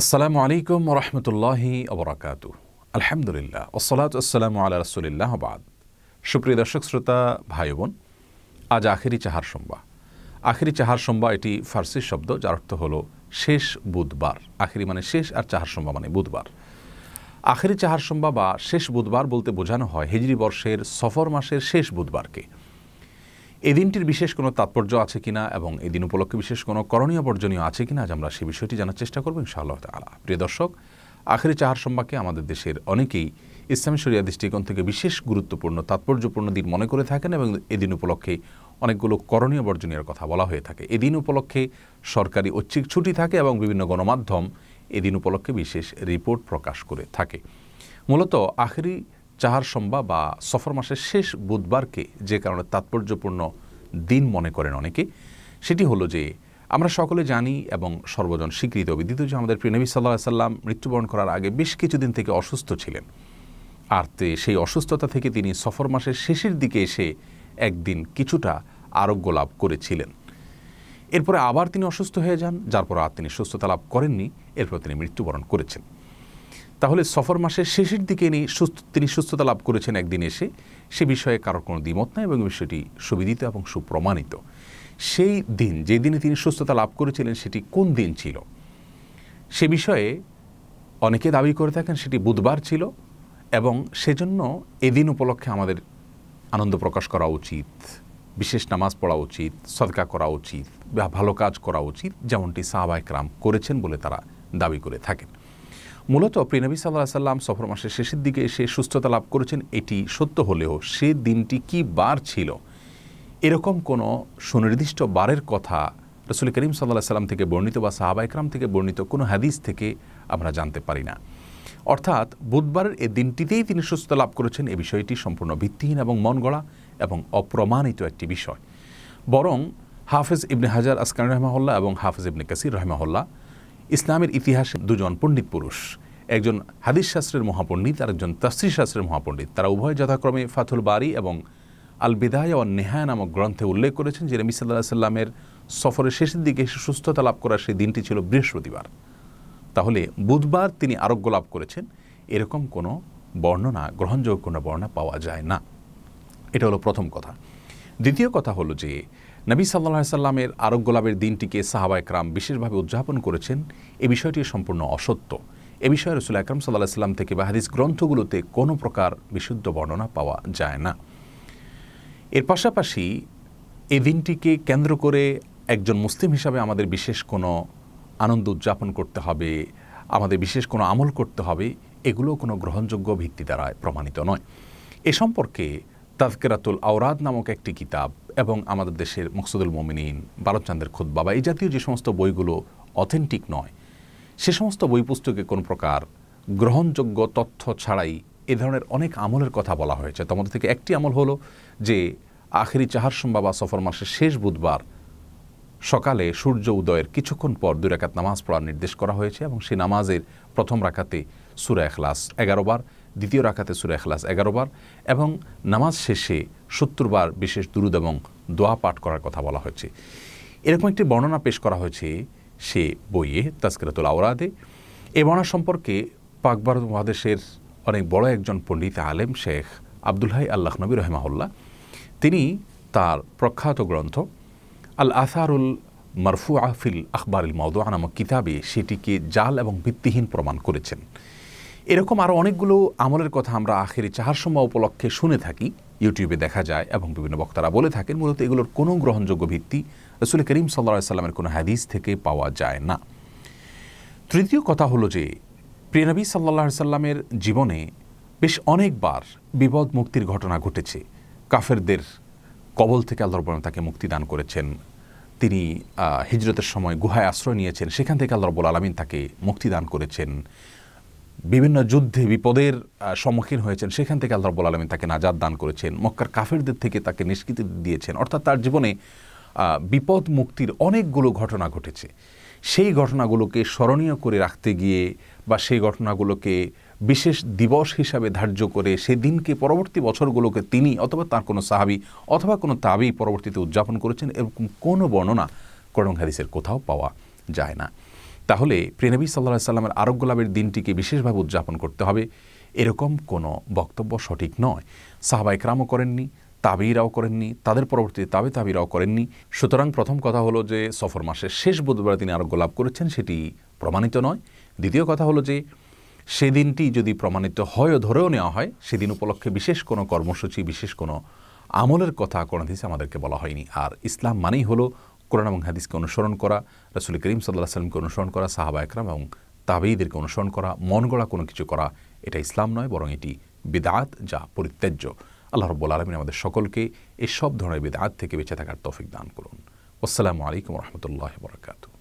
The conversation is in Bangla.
আসসালামু আলাইকুম রহমতুল্লাহি অবরাকাত আলহামদুলিল্লাহ ওসলাত আসসালামু আল্লাহ রসুলিল্লাহ বাদ সুপ্রিয় দর্শক শ্রোতা ভাই বোন আজ আখেরি চাহার সোমবা আখেরি চাহার সোমবা এটি ফার্সি শব্দ যার অর্থ হল শেষ বুধবার আখেরি মানে শেষ আর চাহার সোমবা মানে বুধবার আখেরি চাহার সোমবা বা শেষ বুধবার বলতে বোঝানো হয় হিজরি বর্ষের সফর মাসের শেষ বুধবারকে এদিনটির বিশেষ কোনো তাৎপর্য আছে কিনা এবং এদিন উপলক্ষে বিশেষ কোনো করণীয় বর্জনীয় আছে কিনা আজ আমরা সে বিষয়টি জানার চেষ্টা করবো ইনশাআল্লাহ তালা প্রিয় দর্শক আখেরি চাহার সম্পর্কে আমাদের দেশের অনেকেই ইসলামী শরিয়া দৃষ্টিকোণ থেকে বিশেষ গুরুত্বপূর্ণ তাৎপর্যপূর্ণ দিন মনে করে থাকেন এবং এদিন উপলক্ষে অনেকগুলো করণীয় বর্জনীয়ের কথা বলা হয়ে থাকে এদিন উপলক্ষে সরকারি ঐচ্ছিক ছুটি থাকে এবং বিভিন্ন গণমাধ্যম এদিন উপলক্ষে বিশেষ রিপোর্ট প্রকাশ করে থাকে মূলত আখেরি চাহার সম্বা বা সফর মাসের শেষ বুধবারকে যে কারণে তাৎপর্যপূর্ণ দিন মনে করেন অনেকে সেটি হলো যে আমরা সকলে জানি এবং সর্বজন স্বীকৃত বিদিত যে আমাদের প্রিয় নবী সাল্লাহ সাল্লাম মৃত্যুবরণ করার আগে বেশ কিছুদিন থেকে অসুস্থ ছিলেন আর সেই অসুস্থতা থেকে তিনি সফর মাসের শেষের দিকে এসে একদিন কিছুটা আরোগ্য লাভ করেছিলেন এরপরে আবার তিনি অসুস্থ হয়ে যান যার পর আর তিনি সুস্থতা লাভ করেননি এরপর তিনি মৃত্যুবরণ করেছেন তাহলে সফর মাসের শেষের দিকে সুস্থ তিনি সুস্থতা লাভ করেছেন একদিন এসে সে বিষয়ে কারোর কোনো দ্বিমত নাই এবং বিষয়টি সুবিধিত এবং সুপ্রমাণিত সেই দিন যে দিনে তিনি সুস্থতা লাভ করেছিলেন সেটি কোন দিন ছিল সে বিষয়ে অনেকে দাবি করে থাকেন সেটি বুধবার ছিল এবং সেজন্য এদিন উপলক্ষে আমাদের আনন্দ প্রকাশ করা উচিত বিশেষ নামাজ পড়া উচিত সদকা করা উচিত বা ভালো কাজ করা উচিত যেমনটি সাহাবায়করাম করেছেন বলে তারা দাবি করে থাকেন মূলত প্রিনবী সাল্লাহ সাল্লাম সফর মাসের শেষের দিকে এসে সুস্থতা লাভ করেছেন এটি সত্য হলেও সে দিনটি কি বার ছিল এরকম কোনো সুনির্দিষ্ট বারের কথা রসুল করিম সাল্লাহ সাল্লাম থেকে বর্ণিত বা সাহাবা ইকরাম থেকে বর্ণিত কোনো হাদিস থেকে আমরা জানতে পারি না অর্থাৎ বুধবারের এ দিনটিতেই তিনি সুস্থ লাভ করেছেন এ বিষয়টি সম্পূর্ণ ভিত্তিহীন এবং মন গড়া এবং অপ্রমাণিত একটি বিষয় বরং হাফেজ ইবনে হাজার আসকান রহমাহল্লা এবং হাফেজ ইবনে কাসির রহমাহল্লা ইসলামের ইতিহাসে দুজন পণ্ডিত পুরুষ একজন হাদিস শাস্ত্রের মহাপণ্ডিত আর একজন তাস্তির শাস্ত্রের মহাপণ্ডিত তারা উভয় যথাক্রমে ফাথুল বারি এবং আল বিদায় ও নেহায় নামক গ্রন্থে উল্লেখ করেছেন যে রমি সাল্লামের সফরের শেষের দিকে সুস্থতা লাভ করার সেই দিনটি ছিল বৃহস্পতিবার তাহলে বুধবার তিনি আরোগ্য লাভ করেছেন এরকম কোনো বর্ণনা গ্রহণযোগ্য কোনো বর্ণনা পাওয়া যায় না এটা হলো প্রথম কথা দ্বিতীয় কথা হলো যে নবী সাল্লা সাল্লামের আরোগ্য লাভের দিনটিকে সাহাবা একরাম বিশেষভাবে উদযাপন করেছেন এ বিষয়টি সম্পূর্ণ অসত্য এ বিষয়ে রসুল আকরাম সাল্লাহ সাল্লাম থেকে বা গ্রন্থগুলোতে কোনো প্রকার বিশুদ্ধ বর্ণনা পাওয়া যায় না এর পাশাপাশি এই দিনটিকে কেন্দ্র করে একজন মুসলিম হিসাবে আমাদের বিশেষ কোনো আনন্দ উদযাপন করতে হবে আমাদের বিশেষ কোনো আমল করতে হবে এগুলো কোনো গ্রহণযোগ্য ভিত্তি দ্বারায় প্রমাণিত নয় এ সম্পর্কে তাজকেরাতুল আওরাদ নামক একটি কিতাব এবং আমাদের দেশের মকসুদুল মোমিনিন বারতচাঁদের খুদ বাবা এই জাতীয় যে সমস্ত বইগুলো অথেন্টিক নয় সে সমস্ত বই পুস্তকে কোন প্রকার গ্রহণযোগ্য তথ্য ছাড়াই এ ধরনের অনেক আমলের কথা বলা হয়েছে তোমাদের থেকে একটি আমল হলো যে আখেরি চাহারসম বাবা সফর মাসের শেষ বুধবার সকালে সূর্য উদয়ের কিছুক্ষণ পর দুই রাকাত নামাজ পড়ার নির্দেশ করা হয়েছে এবং সেই নামাজের প্রথম রাখাতে সুরা এখলাস এগারো বার দ্বিতীয় রাখাতে সুরা এখলাস এগারো বার এবং নামাজ শেষে সত্তরবার বিশেষ দুরুদ এবং দোয়া পাঠ করার কথা বলা হয়েছে এরকম একটি বর্ণনা পেশ করা হয়েছে সে বইয়ে তাস্কিরাতুল আওরাদে এ বর্ণনা সম্পর্কে পাকবার মহাদেশের অনেক বড় একজন পণ্ডিত আলেম শেখ আবদুল্লাহ আল্লাহ নবী রহমাউল্লাহ তিনি তার প্রখ্যাত গ্রন্থ আল আসারুল মারফু আফিল আখবারুল মদোয়া নামক কিতাবে সেটিকে জাল এবং ভিত্তিহীন প্রমাণ করেছেন এরকম আরও অনেকগুলো আমলের কথা আমরা আখেরি চাহার সময় উপলক্ষে শুনে থাকি ইউটিউবে দেখা যায় এবং বিভিন্ন বক্তারা বলে থাকেন মূলত এগুলোর কোনো গ্রহণযোগ্য ভিত্তি রসুল করিম সাল্লা সাল্লামের কোনো হাদিস থেকে পাওয়া যায় না তৃতীয় কথা হলো যে প্রিয়নবী সাল্লাহ সাল্লামের জীবনে বেশ অনেকবার বিপদ মুক্তির ঘটনা ঘটেছে কাফেরদের কবল থেকে আল্লাহরবরণ তাকে মুক্তি দান করেছেন তিনি হিজরতের সময় গুহায় আশ্রয় নিয়েছেন সেখান থেকে আল্লাহরবুল আলমিন তাকে মুক্তি দান করেছেন বিভিন্ন যুদ্ধে বিপদের সম্মুখীন হয়েছেন সেখান থেকে আল্লাহ রব্বুল আলমী তাকে নাজাদ দান করেছেন মক্কার কাফেরদের থেকে তাকে নিষ্কৃতি দিয়েছেন অর্থাৎ তার জীবনে বিপদ মুক্তির অনেকগুলো ঘটনা ঘটেছে সেই ঘটনাগুলোকে স্মরণীয় করে রাখতে গিয়ে বা সেই ঘটনাগুলোকে বিশেষ দিবস হিসাবে ধার্য করে সেদিনকে পরবর্তী বছরগুলোকে তিনি অথবা তার কোনো সাহাবি অথবা কোনো তাবি পরবর্তীতে উদযাপন করেছেন এরকম কোনো বর্ণনা করং হাদিসের কোথাও পাওয়া যায় না তাহলে প্রেনবী সাল্লা সাল্লামের আরোগ্য লাভের দিনটিকে বিশেষভাবে উদযাপন করতে হবে এরকম কোনো বক্তব্য সঠিক নয় সাহাবা ক্রামও করেননি তাবিরাও করেননি তাদের পরবর্তীতে তাবে তাবিরাও করেননি সুতরাং প্রথম কথা হলো যে সফর মাসের শেষ বুধবার তিনি আরোগ্য লাভ করেছেন সেটি প্রমাণিত নয় দ্বিতীয় কথা হলো যে সেদিনটি যদি প্রমাণিত হয়ও ধরেও নেওয়া হয় সেদিন উপলক্ষে বিশেষ কোনো কর্মসূচি বিশেষ কোনো আমলের কথা কোনো দিচ্ছে আমাদেরকে বলা হয়নি আর ইসলাম মানেই হলো কোরআন এবং হাদিসকে অনুসরণ করা রসুল করিম সাল্লাহ সাল্লামকে অনুসরণ করা সাহাবা একরাম এবং তাবেইদেরকে অনুসরণ করা মন গড়া কোনো কিছু করা এটা ইসলাম নয় বরং এটি বিদাত যা পরিত্যাজ্য আল্লাহ রব্বুল আলমিন আমাদের সকলকে এই সব ধরনের বিদাত থেকে বেঁচে থাকার তফিক দান করুন আসসালামু আলাইকুম রহমতুল্লাহ বরকাতু